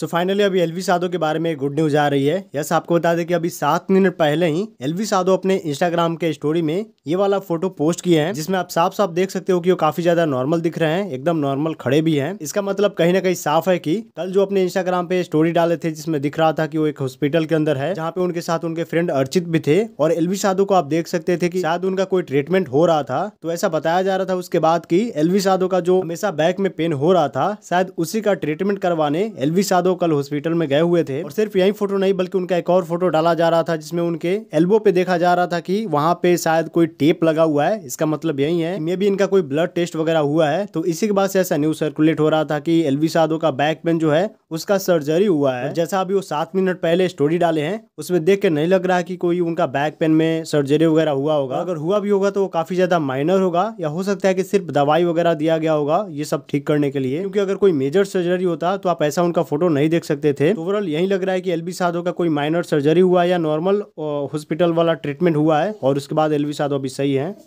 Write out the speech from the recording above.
सो so finally अभी L V साधो के बारे में गुड न्यूज आ रही है यस आपको बता दें कि अभी सात मिनट पहले ही एलवी साधो अपने इंस्टाग्राम के स्टोरी में ये वाला फोटो पोस्ट किए हैं जिसमें आप साफ साफ देख सकते हो कि वो काफी ज्यादा नॉर्मल दिख रहे हैं एकदम नॉर्मल खड़े भी हैं इसका मतलब कहीं ना कहीं साफ है की कल जो अपने इंस्टाग्राम पे स्टोरी डाले थे जिसमें दिख रहा था की वो एक हॉस्पिटल के अंदर है जहाँ पे उनके साथ उनके फ्रेंड अर्चित भी थे और एलवी साधु को आप देख सकते थे की शायद उनका कोई ट्रीटमेंट हो रहा था तो ऐसा बताया जा रहा था उसके बाद की एलवी साधु का जो हमेशा बैक में पेन हो रहा था शायद उसी का ट्रीटमेंट करवाने एलवी साधु यादव कल हॉस्पिटल में गए हुए थे और सिर्फ यही फोटो नहीं बल्कि उनका एक और फोटो डाला जा रहा था जिसमें उनके एल्बो पे देखा जा रहा था कि वहां पे शायद कोई टेप लगा हुआ है इसका मतलब यही है मे भी इनका कोई ब्लड टेस्ट वगैरह हुआ है तो इसी के बाद से ऐसा न्यूज सर्कुलेट हो रहा था कि एलवी साधो का बैक पेन जो है उसका सर्जरी हुआ है जैसा अभी वो सात मिनट पहले स्टोरी डाले हैं उसमें देख के नहीं लग रहा है कि कोई उनका बैक पेन में सर्जरी वगैरह हुआ होगा हाँ। अगर हुआ भी होगा तो वो काफी ज्यादा माइनर होगा या हो सकता है कि सिर्फ दवाई वगैरह दिया गया होगा ये सब ठीक करने के लिए क्योंकि अगर कोई मेजर सर्जरी होता तो आप ऐसा उनका फोटो नहीं देख सकते थे ओवरऑल तो यही लग रहा है एल एलबी साधो का कोई माइनर सर्जरी हुआ या नॉर्मल हॉस्पिटल वाला ट्रीटमेंट हुआ है और उसके बाद एलबी साधो अभी सही है